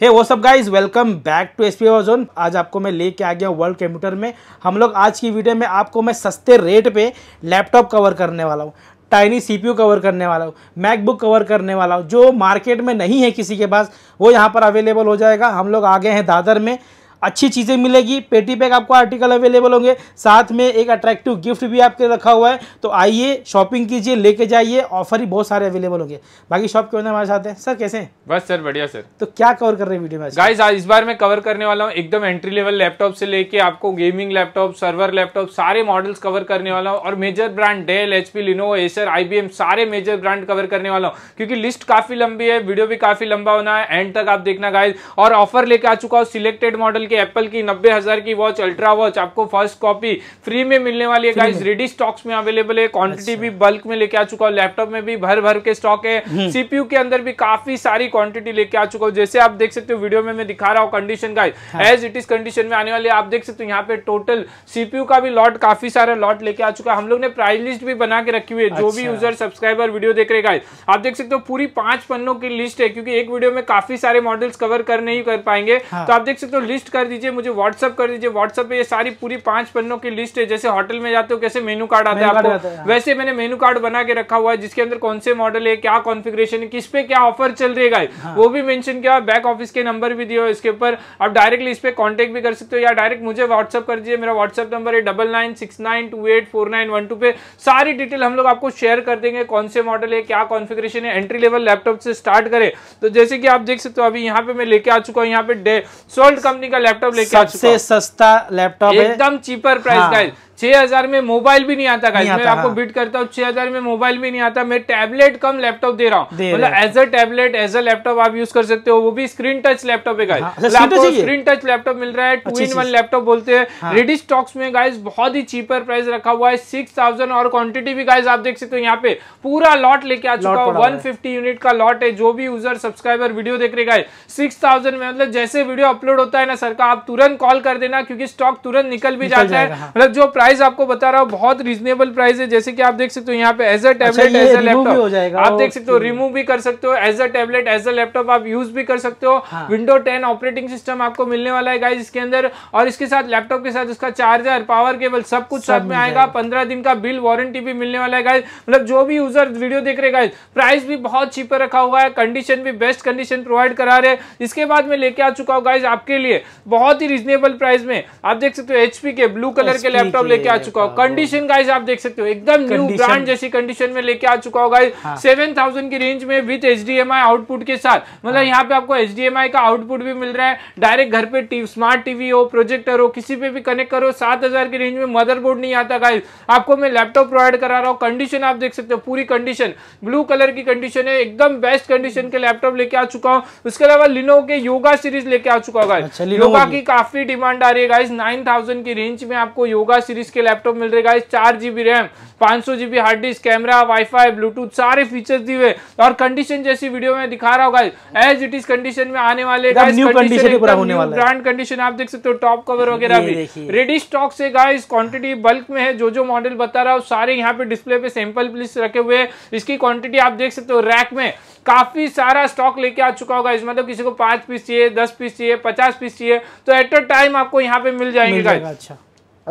हे वो up guys welcome back to S P zone आज आपको मैं लेके आ गया वर्ल्ड कंप्यूटर में हम लोग आज की वीडियो में आपको मैं सस्ते रेट पे लैपटॉप कवर करने वाला हूँ टाइनी सीपीयू कवर करने वाला हूँ मैकबुक कवर करने वाला हूँ जो मार्केट में नहीं है किसी के पास वो यहाँ पर अवेलेबल हो जाएगा हम लोग आ गए हैं दादर में अच्छी चीज़ें मिलेगी पेटी पैक आपको आर्टिकल अवेलेबल होंगे साथ में एक अट्रैक्टिव गिफ्ट भी आपके रखा हुआ है तो आइए शॉपिंग कीजिए लेके जाइए ऑफर ही बहुत सारे अवेलेबल होंगे बाकी शॉप के हमारे साथ हैं सर कैसे बस सर बढ़िया सर तो क्या कवर कर रहे हैं वीडियो में गाइज आज इस बार मैं कवर करने वाला हूँ एकदम एंट्री लेवल लैपटॉप से लेके आपको गेमिंग लैपटॉप सर्वर लैपटॉप सारे मॉडल्स कवर करने वाला हूँ और major brand Dell H P Lenovo Acer IBM सारे मेजर ब्रांड कवर करने वाला हूँ क्योंकि लिस्ट काफी लंबी है वीडियो भी काफी लंबा होना है एंड तक आप देखना गाइज और ऑफर लेके आ चुका हूँ सिलेक्टेड मॉडल के कि एप्पल की नब्बे हजार की वॉच अल्ट्रा वॉच आपको फर्स्ट कॉपी फ्री में मिलने वाली है गाइस रेडी स्टॉक्स में अवेलेबल है क्वांटिटी अच्छा। भी बल्क में लेके आ चुका हूँ लैपटॉप में भी भर भर के स्टॉक है सीपीयू हम्म। के अंदर भी काफी सारी क्वांटिटी लेके आ चुका हूँ जैसे आप देख सकते हो वीडियो में मैं दिखा रहा हूँ condition guys as it is condition में आने वाली आप देख सकते हो यहाँ पे टोटल सीपीयू का भी लॉट काफी सारा लॉट लेके आ चुका है हम लोग ने प्राइस लिस्ट भी बना के रखी हुई है जो भी यूजर सब्सक्राइबर वीडियो देख रहे गाइस आप देख सकते हो पूरी पांच पन्नों की लिस्ट है क्योंकि एक वीडियो में काफी सारे मॉडल्स कवर कर नहीं कर पाएंगे हाँ। तो आप देख सकते हो लिस्ट कर कर दीजिए मुझे व्हाट्सअप कर दीजिए व्हाट्सअप पे ये सारी पूरी पांच पन्नों की लिस्ट है जैसे होटल में जाते हो कैसे मेनू कार्ड आता है आपको हाँ। वैसे मैंने मेनू कार्ड बना के रखा हुआ है जिसके अंदर कौन से मॉडल है क्या कॉन्फिग्रेशन है किस पे क्या ऑफर चल रहेगा हाँ। वो भी मैंशन किया बैक ऑफिस के नंबर भी दिए इसके ऊपर आप डायरेक्टली इस पर कॉन्टेक्ट भी कर सकते हो या डायरेक्ट मुझे व्हाट्सअप कर दीजिए मेरा व्हाट्सअप नंबर है डबल पे सारी डिटेल हम लोग आपको शेयर कर देंगे कौन से मॉडल है क्या कॉन्फिग्रेशन है एंट्री लेवल लैपटॉप से स्टार्ट करें तो जैसे कि आप देख सकते हो अभी यहाँ पे मैं लेके आ चुका हूँ यहाँ पे सोल्ड कंपनी का लैपटॉप लैपटॉप लेके सबसे सस्ता लैपटॉप एकदम चीपर प्राइस हाँ, छह हजार में मोबाइल भी नहीं आता नहीं मैं आपको बीट हाँ। करता हूँ छह हजार में मोबाइल भी नहीं आता मैं टैबलेट कम लैपटॉप दे रहा हूँ मतलब as a tablet as a laptop आप यूज कर सकते हो वो भी स्क्रीन टच लैपटॉप है गाइस स्क्रीन टच लैपटॉप मिल रहा है टू इन वन लैपटॉप बोलते हैं रेडी हाँ। स्टॉक्स में गाइज बहुत ही चीपर प्राइस रखा हुआ है सिक्स थाउजेंड और क्वान्टिटी भी गाइज आप देख सकते हो यहाँ पे पूरा लॉट लेके आ चुका हूँ वन फिफ्टी यूनिट का लॉट है जो भी यूजर सब्सक्राइबर वीडियो देख रहे गाइज सिक्स थाउजेंड में मतलब जैसे वीडियो अपलोड होता है ना सर का आप तुरंत कॉल कर देना क्योंकि स्टॉक तुरंत निकल भी जाता है हाँ। मतलब जो प्राइस आपको बता रहा हूँ बहुत रीजनेबल प्राइस है जैसे कि आप देख सकते हो यहाँ पे as a tablet as a laptop आप देख सकते हो रिमूव भी कर सकते हो as a tablet as a laptop आप यूज भी कर सकते हो विंडो टेन ऑपरेटिंग सिस्टम आपको मिलने वाला है गाइज इसके अंदर और इसके साथ लैपटॉप के साथ उसका चार्जर पावर केबल सब कुछ साथ में आएगा पंद्रह दिन का बिल वारंटी भी मिलने वाला है गाइज मतलब जो भी यूजर वीडियो देख रहे गाइज प्राइस भी बहुत चीपर रखा हुआ है कंडीशन भी बेस्ट कंडीशन प्रोवाइड करा रहे इसके बाद में लेके आ चुका हूँ गाइज आपके लिए बहुत ही रीजनेबल प्राइस में आप देख सकते हो एचपी के ब्लू कलर के लैपटॉप लेके आ चुका हो कंडीशन गाइज आप देख सकते हो एकदम न्यू ब्रांड जैसी कंडीशन में लेके आ चुका हूँ गाइज सेवन थाउजेंड की रेंज में विथ एच आउटपुट के साथ मतलब हाँ। यहाँ पे आपको एच का आउटपुट भी मिल रहा है डायरेक्ट घर पे स्मार्ट टीवी हो प्रोजेक्टर हो किसी पे भी कनेक्ट करो सात हजार की रेंज में मदरबोर्ड नहीं आता गाइज आपको मैं लैपटॉप प्रोवाइड करा रहा हूँ कंडीशन आप देख सकते हो पूरी कंडीशन ब्लू कलर की कंडीशन है एकदम बेस्ट कंडीशन के लैपटॉप लेके आ चुका हूँ उसके अलावा लिनो के योगा सीरीज लेके आ चुका हूँ योगा अच्छा, की काफी डिमांड आ रही है गाइज नाइन की रेंज में आपको योगा सीरीज के लैपटॉप मिल रहे हैं चार जीबी रैम पाँच सौ GB hard disk camera WiFi Bluetooth सारे फीचर्स दिए हुए और कंडीशन जैसी वीडियो में दिखा रहा हूँ guys as it is condition में आने वाले ब्रांड कंडीशन आप देख सकते हो टॉप कवर वगैरह भी रेडी स्टॉक से गाइस क्वांटिटी बल्क में है जो जो मॉडल बता रहा हूँ सारे यहाँ पे डिस्प्ले पे सैंपल पीस रखे हुए हैं इसकी क्वांटिटी आप देख सकते हो रैक में काफी सारा स्टॉक लेके आ चुका होगा इसमें मतलब किसी को पांच पीस चाहिए दस पीस चाहिए पचास पीस चाहिए तो एट अ टाइम आपको यहाँ पे मिल जाएंगे अच्छा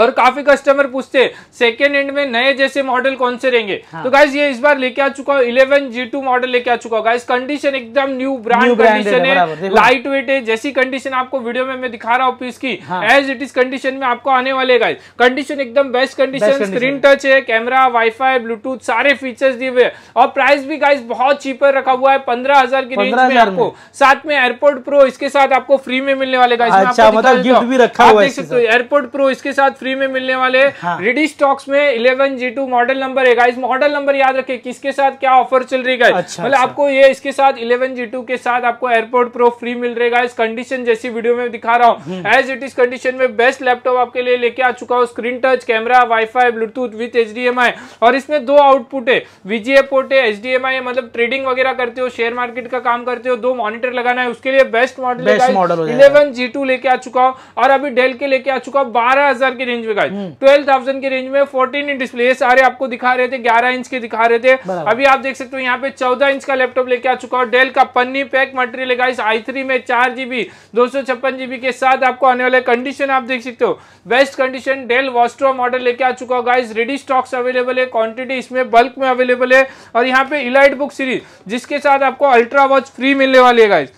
और काफी कस्टमर पूछते हैं सेकेंड हैंड में नए जैसे मॉडल कौन से रहेंगे हाँ। तो गाइज ये इस बार लेके आ चुका हूँ इलेवन जी टू मॉडल लेके आ चुका हूँ गाइज कंडीशन एकदम न्यू ब्रांड कंडीशन है लाइट वेट है जैसी कंडीशन आपको वीडियो में मैं दिखा रहा हूँ पीस की एज इट इज कंडीशन में आपको आने वाले गाइज कंडीशन एकदम बेस्ट कंडीशन स्क्रीन टच है कैमरा वाईफाई ब्लूटूथ सारे फीचर्स दिए हुए और प्राइस भी गाइज बहुत चीपर रखा हुआ है पंद्रह हजार की रेंज में आपको साथ में एयरपोर्ट प्रो इसके साथ आपको फ्री में मिलने वाले गाइज अच्छा, मतलब भी रखा हुआ है एयरपोर्ट प्रो इसके साथ फ्री में मिलने वाले हाँ। रेडी स्टॉक्स में eleven G two model number है इक्कीस मॉडल नंबर याद रखे किसके साथ क्या ऑफर चल रही है अच्छा, मतलब अच्छा। आपको ये इसके साथ इलेवन जी टू के साथ आपको एयरपोर्ट प्रो फ्री मिल रहेगा इस कंडीशन जैसी वीडियो में दिखा रहा हूँ एज इट इज कंडीशन में बेस्ट लैपटॉप आपके लिए लेके आ चुका हूँ screen touch camera WiFi Bluetooth with H और इसमें दो आउटपुट है वीजीए पोर्ट है एच मतलब ट्रेडिंग वगैरह करते हो शेयर मार्केट का काम करते हो दो मॉनिटर लगाना है उसके लिए बेस्ट मॉडल इलेवन जी लेके आ चुका हूँ और अभी डेल के लेके आ चुका हूँ बारह हजार के रेंज में गाइस ट्वेल्व थाउजेंड के रेंज में फोर्टीन इंच डिस्प्ले सारे आपको दिखा रहे थे ग्यारह इंच के दिखा रहे थे अभी आप देख सकते हो यहाँ पे चौदह इंच का लैपटॉप लेके आ चुका हूँ डेल का पन्नी pack material guys I three में चार जीबी दो सौ छप्पन जीबी के साथ आपको आने वाले कंडीशन आप देख सकते हो best condition Dell Vostro model लेके आ चुका हूँ गाइस रेडी स्टॉक्स अवेलेबल है क्वांटिटी इसमें बल्क में अवेलेबल है और यहाँ पे इलाइट बुक सीरीज जिसके साथ आपको अल्ट्रा वॉच फ्री मिलने वाली है गाइस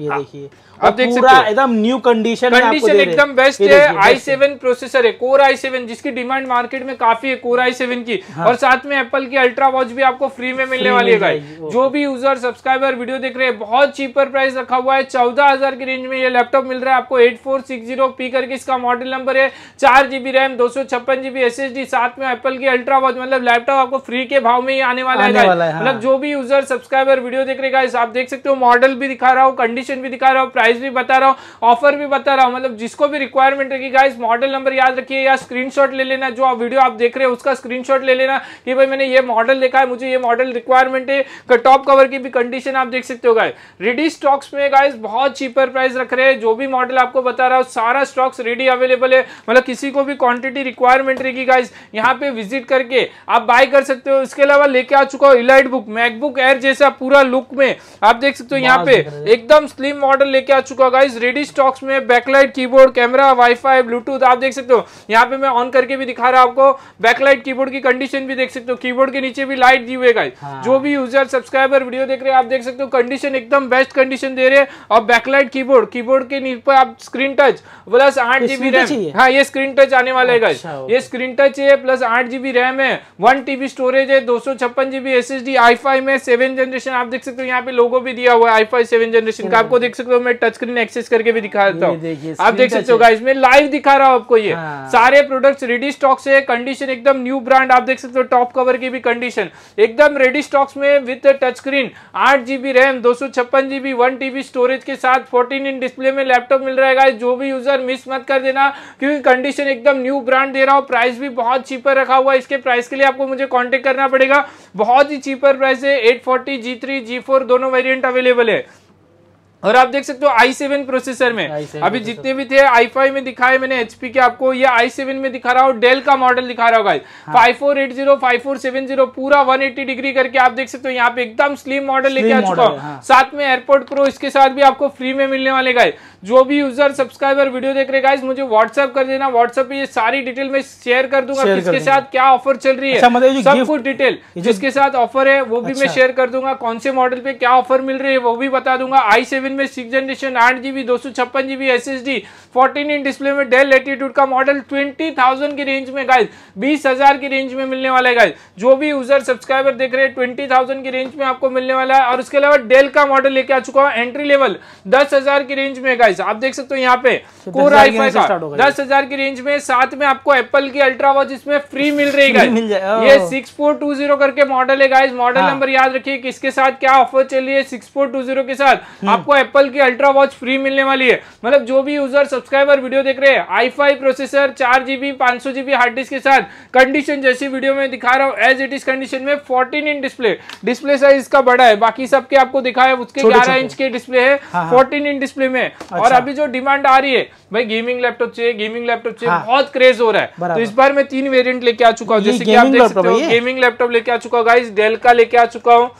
ये देखिए आप देख सकते हो एकदम न्यू कंडीशन कंडीशन एकदम बेस्ट है आई सेवन प्रोसेसर है कोर आई सेवन जिसकी डिमांड मार्केट में काफी है कोर आई सेवन की हाँ। और साथ में एप्पल की अल्ट्रा वॉच भी आपको फ्री में मिलने वाली है जो भी यूजर सब्सक्राइबर वीडियो देख रहे हैं बहुत चीपर प्राइस रखा हुआ है चौदह हजार की रेंज में ये लैपटॉप मिल रहा है आपको eight four six zero P करके इसका मॉडल नंबर है चार जीबी रैम दो सौ छप्पन जीबी एस एस डी साथ में एप्पल की अल्ट्रा वॉच मतलब लैपटॉप आपको फ्री के भाव में ही आने वाला है हाँ। मतलब जो भी यूजर सब्सक्राइबर वीडियो देख रहे हैं आप देख सकते हो मॉडल भी दिखा रहा हूँ कंडीशन भी दिखा रहा हूँ प्राइस भी बता रहा हूँ ऑफर भी बता रहा हूँ मतलब जिसको भी रिक्वायरमेंट रहेगी गाइस मॉडल नंबर याद रखिए या स्क्रीन ले लेना जो आप वीडियो आप देख रहे हो उसका स्क्रीन ले लेना कि भाई मैंने ये मॉडल देखा है मुझे ये मॉडल रिक्वायरमेंट है टॉप कवर की भी कंडीशन आप देख सकते हो गाय रेडी स्टॉक्स में गाइज बहुत चीपर प्राइस रख रहे हैं जो भी मॉडल आपको बता रहा हूँ सारा स्टॉक्स रेडी अवेलेबल है मतलब किसी को भी क्वांटिटी रिक्वायरमेंट रहेगी गाइज यहाँ पे विजिट करके आप बाय कर सकते हो इसके अलावा लेके आ चुका हूँ इलाइट बुक मैकबुक एयर जैसा पूरा लुक में आप देख सकते हो यहाँ पे एकदम स्लिम मॉडल लेके आ चुका गाइस रेडी स्टॉक्स में backlight keyboard camera WiFi Bluetooth आप देख सकते हो यहाँ पे मैं ऑन करके भी दिखा रहा हूँ आपको बैकलाइट कीबोर्ड की कंडीशन भी देख सकते हो कीबोर्ड के नीचे भी लाइट दी हुए गाइज हाँ। जो भी यूजर सब्सक्राइबर वीडियो देख रहे हैं आप देख सकते हो कंडीशन एकदम बेस्ट कंडीशन दे रहे हैं और बैकलाइट कीबोर्ड कीबोर्ड के नीचे आप स्क्रीन टच प्लस आठ जीबी रैम हाँ ये स्क्रीन टच आने वाला है गाइज अच्छा, ये स्क्रीन टच है प्लस आठ जीबी रैम है वन टीबी स्टोरेज है दो सौ छप्पन GB S S D I five में सेवन जनरेशन आप देख सकते हो यहाँ पे लोगो भी दिया हुआ है आई फाई सेवन जनरेशन का हम्म। आपको देख सकते हो मैं टच स्क्रीन एक्सेस करके भी दिखा देता हूँ आप देख सकते हो गाइस मैं लाइव दिखा रहा हूँ आपको ये हाँ। सारे प्रोडक्ट्स रेडी स्टॉक से कंडीशन एकदम न्यू ब्रांड आप देख सकते हो टॉप कवर की भी कंडीशन एकदम रेडी स्टॉक्स में विद टच स्क्रीन आठ जीबी रैम दो सौ छप्पन जीबी वन टीबी स्टोरेज के साथ फोर्टीन इंच डिस्प्ले में लैपटॉप मिल रहा है जो भी यूजर मिस मत कर देना क्योंकि कंडीशन एकदम न्यू ब्रांड दे रहा हूँ प्राइस भी बहुत चीपर रखा हुआ इसके प्राइस के लिए आपको मुझे कॉन्टेक्ट करना पड़ेगा बहुत ही चीपर प्राइस है eight forty G three G four दोनों वेरियंट अवेलेबल है और आप देख सकते हो आई सेवन प्रोसेसर में अभी जितने भी थे आई फाइव में दिखाए मैंने एचपी के आपको ये आई सेवन में दिखा रहा हूँ डेल का मॉडल दिखा रहा होगा five four eight zero five four seven zero पूरा वन एट्टी डिग्री करके आप देख सकते हो यहाँ पे एकदम स्लिम मॉडल लेके आ चुका हूँ हाँ। साथ में एयरपोर्ट प्रो इसके साथ भी आपको फ्री में मिलने वाले गाय जो भी यूजर सब्सक्राइबर वीडियो देख रहे गाइस मुझे व्हाट्सएप कर देना व्हाट्सएप पे ये सारी डिटेल में शेयर कर दूंगा किसके साथ क्या ऑफर चल रही है अच्छा, मतलब सब कुछ डिटेल जिसके साथ ऑफर है वो भी मैं शेयर अच्छा। कर दूंगा कौन से मॉडल पे क्या ऑफर मिल रही है वो भी बता दूंगा आई सेवन में सिक्स जनरेशन आठ जीबी दो सौ छप्पन GB S S D fourteen inch display में डेल एटीट्यूड का मॉडल ट्वेंटी थाउजेंड की रेंज में गाइज बीस हजार की रेंज में मिलने वाला है गाइज जो भी यूजर सब्सक्राइबर देख रहे हैं ट्वेंटी थाउजेंड की रेंज में आपको मिलने वाला है और उसके अलावा डेल का मॉडल लेके आ चुका हूँ एंट्री लेवल दस हजार की रेंज में प्राइस आप देख सकते हो यहाँ पे कोर आई फाइव का दस हजार की रेंज में साथ में आपको एप्पल की अल्ट्रा वॉच इसमें फ्री मिल रही है ये सिक्स फोर टू जीरो करके मॉडल है गाइज मॉडल नंबर याद रखिये किसके साथ क्या ऑफर चल रही है सिक्स फोर टू जीरो के साथ हम्म। आपको एप्पल की अल्ट्रा वॉच फ्री मिलने वाली है मतलब जो भी यूजर सब्सक्राइबर वीडियो देख रहे हैं आई फाई प्रोसेसर चार जीबी पांच सौ जीबी हार्ड डिस्क के साथ कंडीशन जैसी वीडियो में दिखा रहा हूँ एज इट इज कंडीशन में fourteen inch display display size इसका बड़ा है बाकी सबके आपको दिखाया उसके ग्यारह इंच के डिस्प्ले है फोर्टीन इंच डिस्प्ले में अच्छा। और अभी जो डिमांड आ रही है भाई गेमिंग लैपटॉप चाहिए गेमिंग लैपटॉप चाहिए हाँ। बहुत क्रेज हो रहा है तो इस बार मैं तीन वेरियंट लेके आ चुका हूँ जैसे कि आप देख सकते हो गेमिंग लैपटॉप लेके आ चुका हूँ गाइस डेल का लेके आ चुका हूँ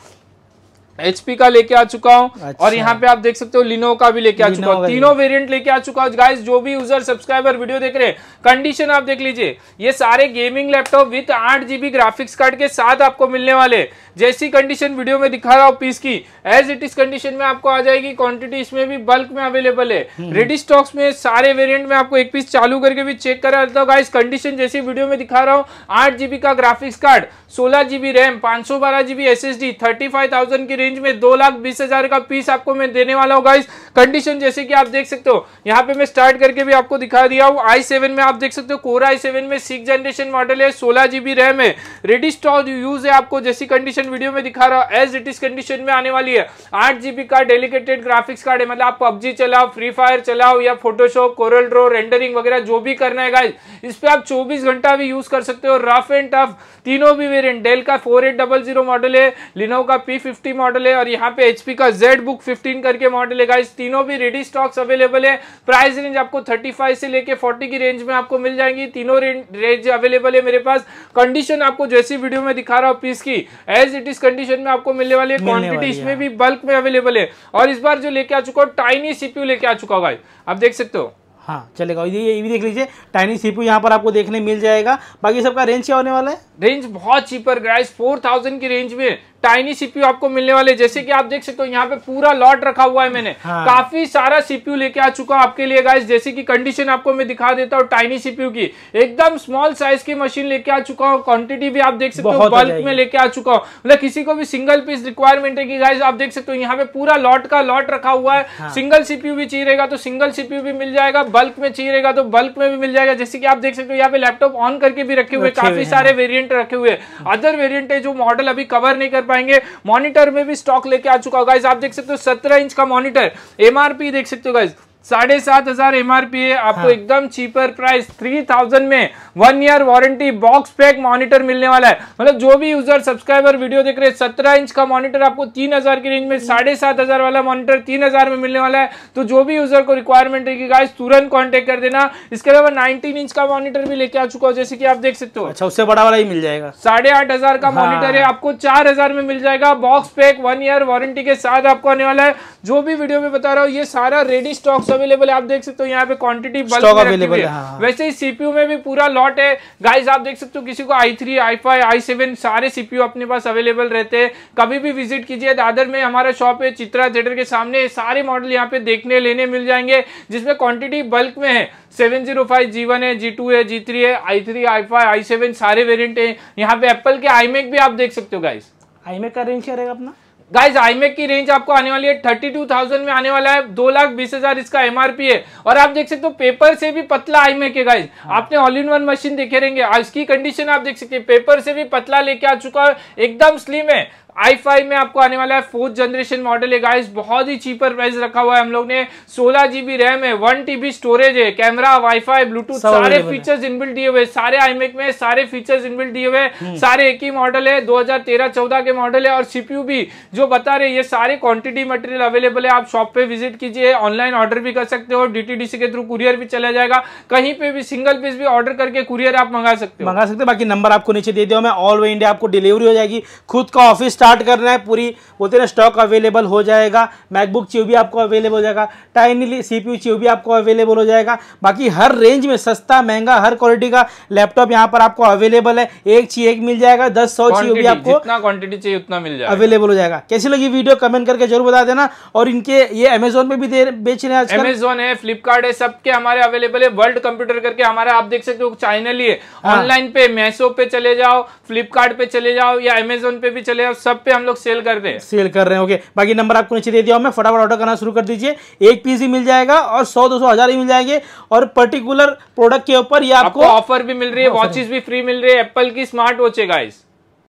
एचपी का लेके आ चुका हूँ अच्छा। और यहाँ पे आप देख सकते हो लिनो का भी लेके आ चुका हूँ तीनों वेरिएंट लेके आ चुका हूँ गाइस जो भी यूजर सब्सक्राइबर वीडियो देख रहे हैं कंडीशन आप देख लीजिए ये सारे गेमिंग लैपटॉप विथ आठ जीबी ग्राफिक्स कार्ड के साथ आपको मिलने वाले जैसी कंडीशन वीडियो में दिखा रहा हूँ पीस की एज इट इज कंडीशन में आपको आ जाएगी क्वांटिटी इसमें भी बल्क में अवेलेबल है रेडी हम्म। स्टॉक्स में सारे वेरियंट में आपको एक पीस चालू करके भी चेक करा देता हूँ गाइस कंडीशन जैसी वीडियो में दिखा रहा हूँ आठ का ग्राफिक्स कार्ड सोलह जीबी रैम पांच सौ बारह GB S S D thirty five thousand की रेंज में दो लाख बीस हजार का पीस आपको मैं देने वाला हूँ गाइस कंडीशन जैसे कि आप देख सकते हो यहाँ पे मैं स्टार्ट करके भी आपको दिखा दिया हूँ आई सेवन में आप देख सकते हो कोर आई सेवन में सिक्स जनरेशन मॉडल है सोलह जीबी रैम है रेडी स्टॉक यूज है आपको जैसी कंडीशन वीडियो में दिखा रहा हूँ एज इट इज कंडीशन में आने वाली है आठ जीबी का डेलीकेटेड ग्राफिक्स कार्ड है मतलब आप पबजी चलाओ फ्री फायर चलाओ या फोटोशॉप कोरल ड्रो रेंडरिंग वगैरह जो भी करना है गाइज इस पर आप चौबीस घंटा भी यूज कर सकते हो रफ एंड टफ तीनों भी वेरियंट डेल का four eight double zero model है लिनो का पी फिफ्टी मॉडल मॉडल है और यहाँ पे एचपी का जेड बुक फिफ्टीन करके मॉडल है गाइस तीनों भी रेडी स्टॉक्स अवेलेबल है प्राइस रेंज आपको थर्टी फाइव से लेके फोर्टी की रेंज में आपको मिल जाएंगी तीनों रेंज अवेलेबल है मेरे पास कंडीशन आपको जैसी वीडियो में दिखा रहा हूँ पीस की एज इट इज कंडीशन में आपको मिलने वाली है क्वान्टिटी इसमें भी बल्क में अवेलेबल है और इस बार जो लेके आ चुका हूँ टाइनी सीपी लेके आ चुका हूँ आप देख सकते हो हाँ चलेगा ये ये भी देख लीजिए टाइनी सीपू यहाँ पर आपको देखने मिल जाएगा बाकी सबका रेंज क्या होने वाला है रेंज बहुत चीपर ग्राइस 4000 की रेंज में टाइनी सीपीयू आपको मिलने वाले जैसे कि आप देख सकते हो यहाँ पे पूरा लॉट रखा हुआ है मैंने हाँ। काफी सारा सीपीयू लेके आ चुका आपके लिए गाइस जैसे कि कंडीशन आपको मैं दिखा देता हूँ टाइनी सीपीयू की एकदम स्मॉल साइज की मशीन लेके आ चुका हूँ क्वांटिटी भी आप देख सकते हो बल्क में लेके आ चुका हूँ मतलब किसी को भी सिंगल पीस रिक्वायरमेंट है की गाइज आप देख सकते हो यहाँ पे पूरा लॉट का लॉट रखा हुआ है सिंगल हाँ। सीपीयू भी चीरेगा तो सिंगल सीपीयू भी मिल जाएगा बल्क में चीरेगा तो बल्क में भी मिल जाएगा जैसे कि आप देख सकते हो यहाँ पे लैपटॉप ऑन करके भी रखे हुए काफी सारे वेरियंट रखे हुए अदर वेरियंट हाँ। है जो मॉडल अभी कवर नहीं कर पाएंगे मॉनिटर में भी स्टॉक लेके आ चुका होगा आप देख सकते हो सत्रह इंच का मॉनिटर एमआरपी देख सकते हो गाइज साढ़े सात हजार एमआरपी है आपको हाँ। एकदम चीपर प्राइस थ्री थाउजेंड में one year warranty box pack monitor मिलने वाला है मतलब जो भी यूजर सब्सक्राइबर वीडियो देख रहे हैं सत्रह इंच का मॉनिटर आपको तीन हजार की रेंज में साढ़े सात हजार वाला मॉनिटर तीन हजार में मिलने वाला है तो जो भी यूजर को रिक्वायरमेंट रहेगी गाइस तुरंत कॉन्टेक्ट कर देना इसके अलावा नाइनटीन इंच का मॉनिटर भी लेके आ चुका हूँ जैसे की आप देख सकते हो अच्छा उससे बड़ा वाला ही मिल जाएगा साढ़े आठ हजार का मॉनिटर हाँ। है आपको चार हजार में मिल जाएगा box pack one year warranty के साथ आपको आने वाला है जो भी वीडियो में बता रहा हूँ ये सारा रेडी स्टॉक अवेलेबल है आप देख सकते हो यहाँ पे क्वांटिटी बल्क अवेलेबल है हाँ। वैसे ही सीपीयू में भी पूरा लॉट है गाइस आप देख सकते हो किसी को I three I five I seven सारे सीपीयू अपने पास अवेलेबल रहते हैं कभी भी विजिट कीजिए दादर में हमारा शॉप है चित्रा थिएटर के सामने सारे मॉडल यहाँ पे देखने लेने मिल जाएंगे जिसमें क्वान्टिटी बल्क में है seven zero five G one है जी टू है जी थ्री है I three I five I seven सारे वेरियंट है यहाँ पे एप्पल के आईमेक भी आप देख सकते हो गाइस आईमेक का रेंज क्या रहेगा अपना गाइज आईमेक की रेंज आपको आने वाली है थर्टी टू थाउजेंड में आने वाला है दो लाख बीस हजार इसका एमआरपी है और आप देख सकते हो पेपर से भी पतला आईमेक है गाइज हाँ। आपने ऑल इन वन मशीन देखे रहेंगे इसकी कंडीशन आप देख सकते हैं पेपर से भी पतला लेके आ चुका है एकदम स्लिम है i5 में आपको आने वाला है फोर्थ जनरेशन मॉडल है गाइस बहुत ही चीपर प्राइस रखा हुआ है हम लोग ने सोलह जीबी रैम है वन टीबी स्टोरेज है कैमरा वाईफाई ब्लूटूथ सारे फीचर्स इनबिल्ट दिए हुए सारे आईमेक में सारे फीचर्स इनबिल्ट दिए हुए हम्म। सारे एक ही मॉडल है 2013-14 के मॉडल है और सीपीयू भी जो बता रहे ये सारे क्वांटिटी मटेरियल अवेलेबल है आप शॉप पे विजिट कीजिए ऑनलाइन ऑर्डर भी कर सकते हो डीटीडीसी के थ्रू कुरियर भी चला जाएगा कहीं पे भी सिंगल पीस भी ऑर्डर करके कुरियर आप मंगा सकते हो मंगा सकते बाकी नंबर आपको नीचे दे दिया मैं ऑल वे इंडिया आपको डिलीवरी हो जाएगी खुद का ऑफिस स्टार्ट करना है पूरी बोलते हैं स्टॉक अवेलेबल हो जाएगा मैकबुक चीव भी आपको अवेलेबल हो जाएगा टाइनली सी पी चिव भी आपको अवेलेबल हो जाएगा बाकी हर रेंज में सस्ता महंगा हर क्वालिटी का लैपटॉप यहाँ पर आपको अवेलेबल है एक ची एक मिल जाएगा दस सौ चाहिए भी आपको जितना क्वांटिटी चाहिए उतना मिल जाएगा अवेलेबल हो जाएगा कैसी लगी वीडियो कमेंट करके जरूर बता देना और इनके ये अमेजोन पे भी बेच रहे हैं अमेजोन है फ्लिपकार्ट है सबके हमारे अवेलेबल है वर्ल्ड कंप्यूटर करके हमारे आप देख सकते हो चैनल ही है ऑनलाइन हाँ। पे मैसो पे चले जाओ फ्लिपकार्ट चले जाओ या अमेजोन पे भी चले जाओ सब शॉप पे हम लोग सेल करते हैं सेल कर रहे हैं ओके बाकी नंबर आपको नीचे दे दिया हमें मैं फटाफट ऑर्डर करना शुरू कर दीजिए एक पीस ही मिल जाएगा और सौ दो सौ हजार ही मिल जाएंगे और पर्टिकुलर प्रोडक्ट के ऊपर ये आपको ऑफर भी मिल रही है वॉचेस भी फ्री मिल रही है एप्पल की स्मार्ट वॉच है गाइस